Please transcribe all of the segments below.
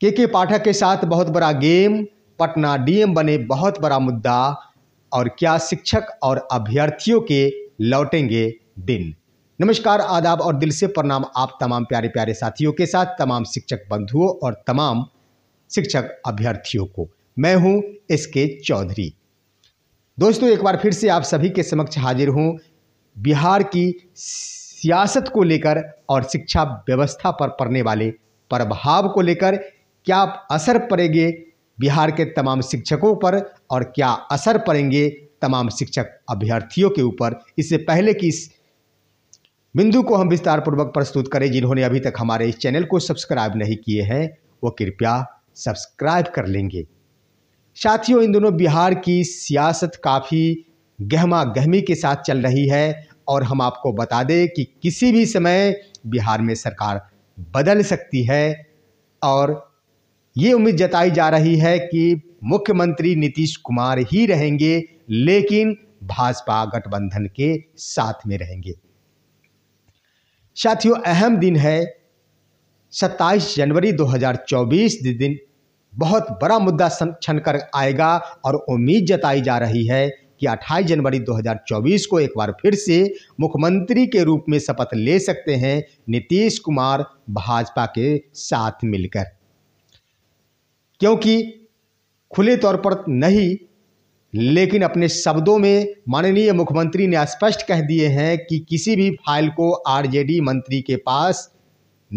के के पाठक के साथ बहुत बड़ा गेम पटना डीएम बने बहुत बड़ा मुद्दा और क्या शिक्षक और अभ्यर्थियों के लौटेंगे दिन नमस्कार आदाब और दिल से प्रणाम आप तमाम प्यारे प्यारे साथियों के साथ तमाम शिक्षक बंधुओं और तमाम शिक्षक अभ्यर्थियों को मैं हूं के चौधरी दोस्तों एक बार फिर से आप सभी के समक्ष हाजिर हूं बिहार की सियासत को लेकर और शिक्षा व्यवस्था पर पड़ने वाले प्रभाव को लेकर क्या असर पड़ेंगे बिहार के तमाम शिक्षकों पर और क्या असर पड़ेंगे तमाम शिक्षक अभ्यर्थियों के ऊपर इससे पहले कि इस बिंदु को हम विस्तारपूर्वक प्रस्तुत करें जिन्होंने अभी तक हमारे इस चैनल को सब्सक्राइब नहीं किए हैं वो कृपया सब्सक्राइब कर लेंगे साथियों इन दोनों बिहार की सियासत काफ़ी गहमा गहमी के साथ चल रही है और हम आपको बता दें कि किसी भी समय बिहार में सरकार बदल सकती है और ये उम्मीद जताई जा रही है कि मुख्यमंत्री नीतीश कुमार ही रहेंगे लेकिन भाजपा गठबंधन के साथ में रहेंगे साथियों अहम दिन है 27 जनवरी 2024 दिन बहुत बड़ा मुद्दा छन कर आएगा और उम्मीद जताई जा रही है कि 28 जनवरी 2024 को एक बार फिर से मुख्यमंत्री के रूप में शपथ ले सकते हैं नीतीश कुमार भाजपा के साथ मिलकर क्योंकि खुले तौर पर नहीं लेकिन अपने शब्दों में माननीय मुख्यमंत्री ने स्पष्ट कह दिए हैं कि किसी भी फाइल को आरजेडी मंत्री के पास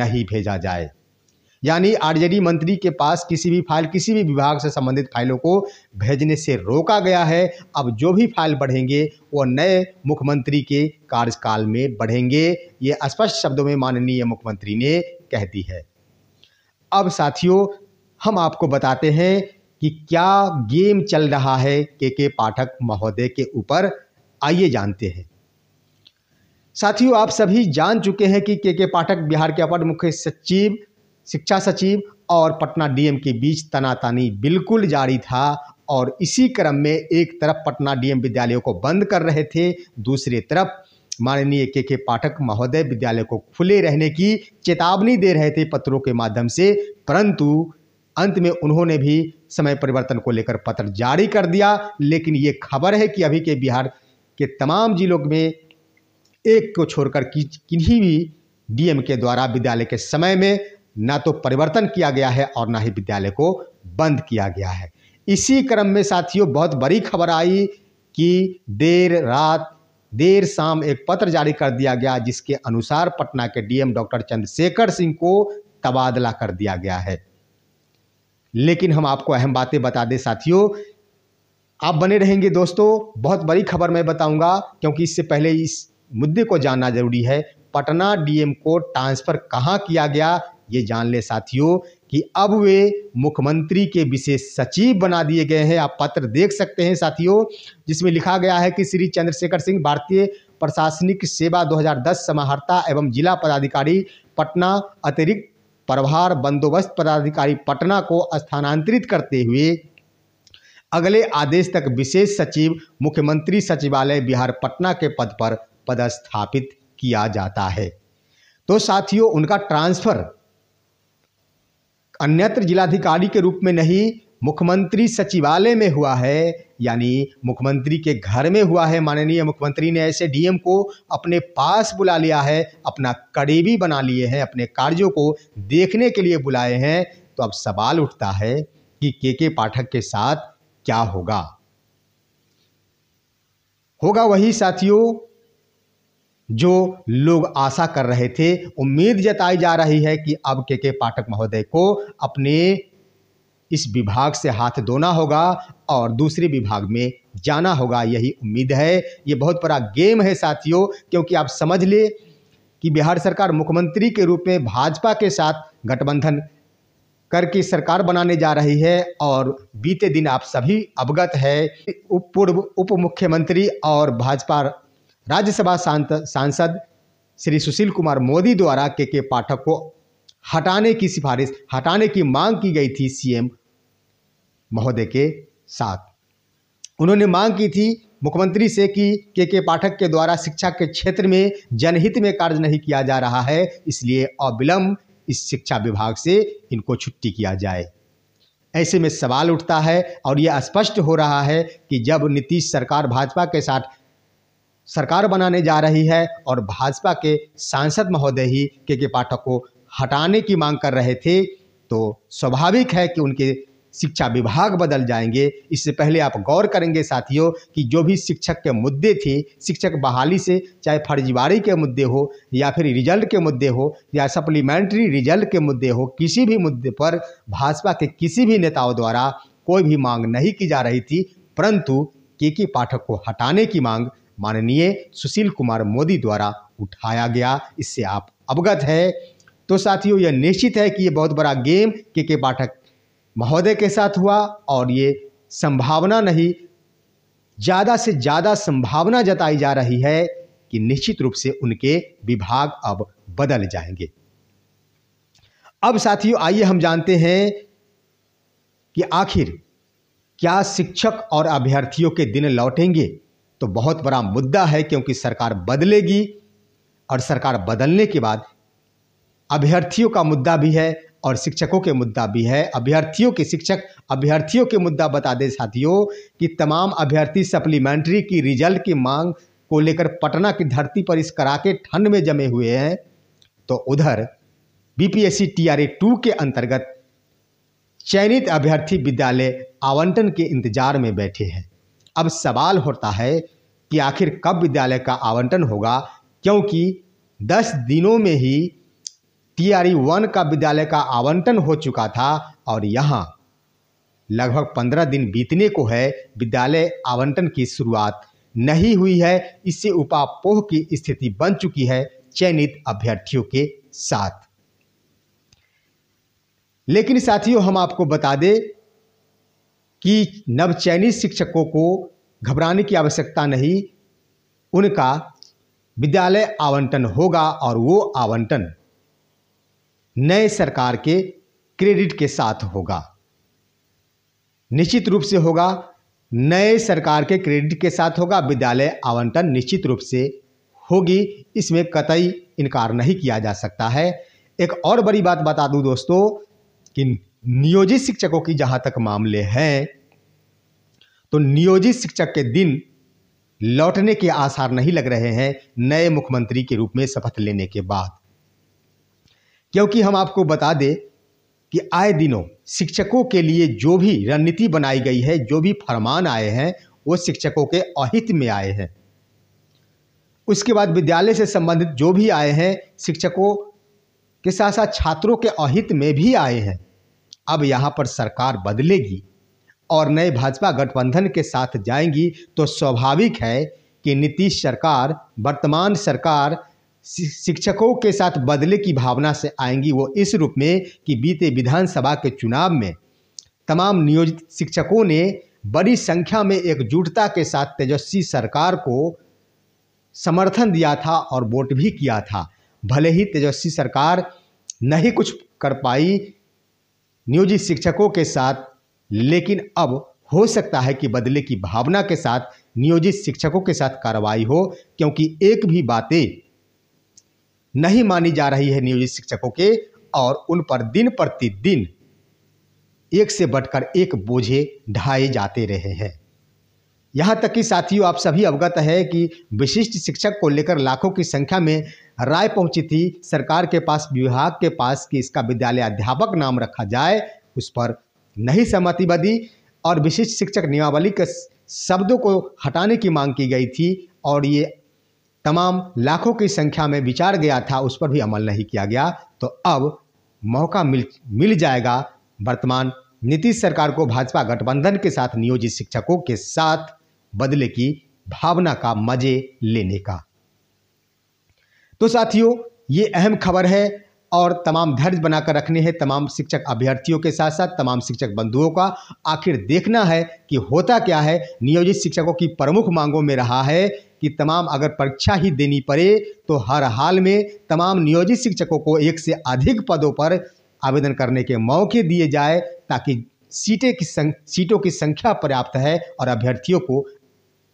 नहीं भेजा जाए यानी आरजेडी मंत्री के पास किसी भी फाइल किसी भी विभाग से संबंधित फाइलों को भेजने से रोका गया है अब जो भी फाइल बढ़ेंगे वो नए मुख्यमंत्री के कार्यकाल में बढ़ेंगे ये स्पष्ट शब्दों में माननीय मुख्यमंत्री ने कह दी है अब साथियों हम आपको बताते हैं कि क्या गेम चल रहा है के के पाठक महोदय के ऊपर आइए जानते हैं साथियों आप सभी जान चुके हैं कि के के पाठक बिहार के अपर मुख्य सचिव शिक्षा सचिव और पटना डीएम के बीच तनातनी बिल्कुल जारी था और इसी क्रम में एक तरफ पटना डीएम विद्यालयों को बंद कर रहे थे दूसरी तरफ माननीय के के पाठक महोदय विद्यालय को खुले रहने की चेतावनी दे रहे थे पत्रों के माध्यम से परंतु अंत में उन्होंने भी समय परिवर्तन को लेकर पत्र जारी कर दिया लेकिन ये खबर है कि अभी के बिहार के तमाम जिलों में एक को छोड़कर किन्हीं भी डीएम के द्वारा विद्यालय के समय में ना तो परिवर्तन किया गया है और ना ही विद्यालय को बंद किया गया है इसी क्रम में साथियों बहुत बड़ी खबर आई कि देर रात देर शाम एक पत्र जारी कर दिया गया जिसके अनुसार पटना के डीएम डॉक्टर चंद्रशेखर सिंह को तबादला कर दिया गया है लेकिन हम आपको अहम बातें बता दें साथियों आप बने रहेंगे दोस्तों बहुत बड़ी खबर मैं बताऊंगा क्योंकि इससे पहले इस मुद्दे को जानना जरूरी है पटना डीएम को ट्रांसफ़र कहाँ किया गया ये जान ले साथियों कि अब वे मुख्यमंत्री के विशेष सचिव बना दिए गए हैं आप पत्र देख सकते हैं साथियों जिसमें लिखा गया है कि श्री चंद्रशेखर सिंह भारतीय प्रशासनिक सेवा 2010 समाहर्ता एवं जिला पदाधिकारी पटना अतिरिक्त प्रभार बंदोबस्त पदाधिकारी पटना को स्थानांतरित करते हुए अगले आदेश तक विशेष सचिव मुख्यमंत्री सचिवालय बिहार पटना के पद पर पदस्थापित किया जाता है तो साथियों उनका ट्रांसफर अन्यत्र जिलाधिकारी के रूप में नहीं मुख्यमंत्री सचिवालय में हुआ है यानी मुख्यमंत्री के घर में हुआ है माननीय मुख्यमंत्री ने ऐसे डीएम को अपने पास बुला लिया है अपना करीबी बना लिए हैं अपने कार्यों को देखने के लिए बुलाए हैं तो अब सवाल उठता है कि के के पाठक के साथ क्या होगा होगा वही साथियों जो लोग आशा कर रहे थे उम्मीद जताई जा रही है कि अब के के पाठक महोदय को अपने इस विभाग से हाथ धोना होगा और दूसरे विभाग में जाना होगा यही उम्मीद है ये बहुत बड़ा गेम है साथियों क्योंकि आप समझ ले कि बिहार सरकार मुख्यमंत्री के रूप में भाजपा के साथ गठबंधन करके सरकार बनाने जा रही है और बीते दिन आप सभी अवगत है उप पूर्व उप मुख्यमंत्री और भाजपा राज्यसभा सांसद श्री सुशील कुमार मोदी द्वारा के के पाठक को हटाने की सिफारिश हटाने की मांग की गई थी सीएम महोदय के साथ उन्होंने मांग की थी मुख्यमंत्री से कि के के पाठक के द्वारा शिक्षा के क्षेत्र में जनहित में कार्य नहीं किया जा रहा है इसलिए अविलंब इस शिक्षा विभाग से इनको छुट्टी किया जाए ऐसे में सवाल उठता है और यह स्पष्ट हो रहा है कि जब नीतीश सरकार भाजपा के साथ सरकार बनाने जा रही है और भाजपा के सांसद महोदय ही के के पाठक को हटाने की मांग कर रहे थे तो स्वाभाविक है कि उनके शिक्षा विभाग बदल जाएंगे इससे पहले आप गौर करेंगे साथियों कि जो भी शिक्षक के मुद्दे थे शिक्षक बहाली से चाहे फर्जीवाड़ी के मुद्दे हो या फिर रिजल्ट के मुद्दे हो या सप्लीमेंट्री रिजल्ट के मुद्दे हो किसी भी मुद्दे पर भाजपा के किसी भी नेताओं द्वारा कोई भी मांग नहीं की जा रही थी परंतु के के पाठक को हटाने की मांग माननीय सुशील कुमार मोदी द्वारा उठाया गया इससे आप अवगत है तो साथियों यह निश्चित है कि ये बहुत बड़ा गेम के के पाठक महोदय के साथ हुआ और ये संभावना नहीं ज़्यादा से ज़्यादा संभावना जताई जा रही है कि निश्चित रूप से उनके विभाग अब बदल जाएंगे अब साथियों आइए हम जानते हैं कि आखिर क्या शिक्षक और अभ्यर्थियों के दिन लौटेंगे तो बहुत बड़ा मुद्दा है क्योंकि सरकार बदलेगी और सरकार बदलने के बाद अभ्यर्थियों का मुद्दा भी है और शिक्षकों के मुद्दा भी है अभ्यर्थियों के शिक्षक अभ्यर्थियों के मुद्दा बता दें साथियों कि तमाम अभ्यर्थी सप्लीमेंट्री की रिजल्ट की मांग को लेकर पटना की धरती पर इस कराके ठंड में जमे हुए हैं तो उधर B P S C T R A two के अंतर्गत चयनित अभ्यर्थी विद्यालय आवंटन के इंतजार में बैठे हैं अब सवाल होता है कि आखिर कब विद्यालय का आवंटन होगा क्योंकि दस दिनों में ही टीआरई वन का विद्यालय का आवंटन हो चुका था और यहाँ लगभग पंद्रह दिन बीतने को है विद्यालय आवंटन की शुरुआत नहीं हुई है इससे उपापोह की स्थिति बन चुकी है चयनित अभ्यर्थियों के साथ लेकिन साथियों हम आपको बता दें कि नवचयनित शिक्षकों को घबराने की आवश्यकता नहीं उनका विद्यालय आवंटन होगा और वो आवंटन नए सरकार के क्रेडिट के साथ होगा निश्चित रूप से होगा नए सरकार के क्रेडिट के साथ होगा विद्यालय आवंटन निश्चित रूप से होगी इसमें कतई इनकार नहीं किया जा सकता है एक और बड़ी बात बता दूं दोस्तों कि नियोजित शिक्षकों की जहां तक मामले हैं तो नियोजित शिक्षक के दिन लौटने के आसार नहीं लग रहे हैं नए मुख्यमंत्री के रूप में शपथ लेने के बाद क्योंकि हम आपको बता दें कि आए दिनों शिक्षकों के लिए जो भी रणनीति बनाई गई है जो भी फरमान आए हैं वो शिक्षकों के अहित में आए हैं उसके बाद विद्यालय से संबंधित जो भी आए हैं शिक्षकों के साथ साथ छात्रों के अहित में भी आए हैं अब यहाँ पर सरकार बदलेगी और नए भाजपा गठबंधन के साथ जाएंगी तो स्वाभाविक है कि नीतीश सरकार वर्तमान सरकार शिक्षकों के साथ बदले की भावना से आएंगी वो इस रूप में कि बीते विधानसभा के चुनाव में तमाम नियोजित शिक्षकों ने बड़ी संख्या में एकजुटता के साथ तेजस्वी सरकार को समर्थन दिया था और वोट भी किया था भले ही तेजस्वी सरकार नहीं कुछ कर पाई नियोजित शिक्षकों के साथ लेकिन अब हो सकता है कि बदले की भावना के साथ नियोजित शिक्षकों के साथ कार्रवाई हो क्योंकि एक भी बातें नहीं मानी जा रही है नियोजित शिक्षकों के और उन पर दिन प्रतिदिन एक से बढ़कर एक बोझे ढाए जाते रहे हैं यहाँ तक कि साथियों आप सभी अवगत है कि विशिष्ट शिक्षक को लेकर लाखों की संख्या में राय पहुंची थी सरकार के पास विभाग के पास कि इसका विद्यालय अध्यापक नाम रखा जाए उस पर नहीं सहमति बदी और विशिष्ट शिक्षक नियमावली के शब्दों को हटाने की मांग की गई थी और ये तमाम लाखों की संख्या में विचार गया था उस पर भी अमल नहीं किया गया तो अब मौका मिल मिल जाएगा वर्तमान नीतीश सरकार को भाजपा गठबंधन के साथ नियोजित शिक्षकों के साथ बदले की भावना का मजे लेने का तो साथियों ये अहम खबर है और तमाम धर्ज बनाकर रखने हैं तमाम शिक्षक अभ्यर्थियों के साथ साथ तमाम शिक्षक बंधुओं का आखिर देखना है कि होता क्या है नियोजित शिक्षकों की प्रमुख मांगों में रहा है कि तमाम अगर परीक्षा ही देनी पड़े तो हर हाल में तमाम नियोजित शिक्षकों को एक से अधिक पदों पर आवेदन करने के मौके दिए जाए ताकि सीटें की सीटों की संख्या पर्याप्त है और अभ्यर्थियों को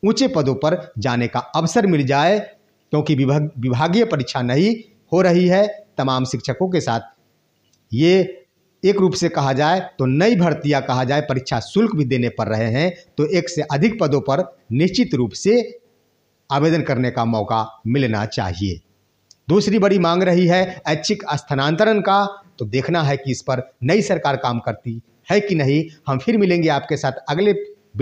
ऊंचे पदों पर जाने का अवसर मिल जाए क्योंकि विभाग विभागीय परीक्षा नहीं हो रही है तमाम शिक्षकों के साथ ये एक रूप से कहा जाए तो नई भर्तियां कहा जाए परीक्षा शुल्क भी देने पड़ रहे हैं तो एक से अधिक पदों पर निश्चित रूप से आवेदन करने का मौका मिलना चाहिए दूसरी बड़ी मांग रही है ऐच्छिक स्थानांतरण का तो देखना है कि इस पर नई सरकार काम करती है कि नहीं हम फिर मिलेंगे आपके साथ अगले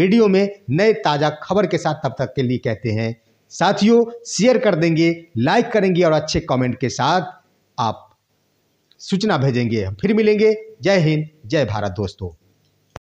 वीडियो में नए ताज़ा खबर के साथ तब तक के लिए कहते हैं साथियों शेयर कर देंगे लाइक करेंगे और अच्छे कमेंट के साथ आप सूचना भेजेंगे फिर मिलेंगे जय हिंद जय भारत दोस्तों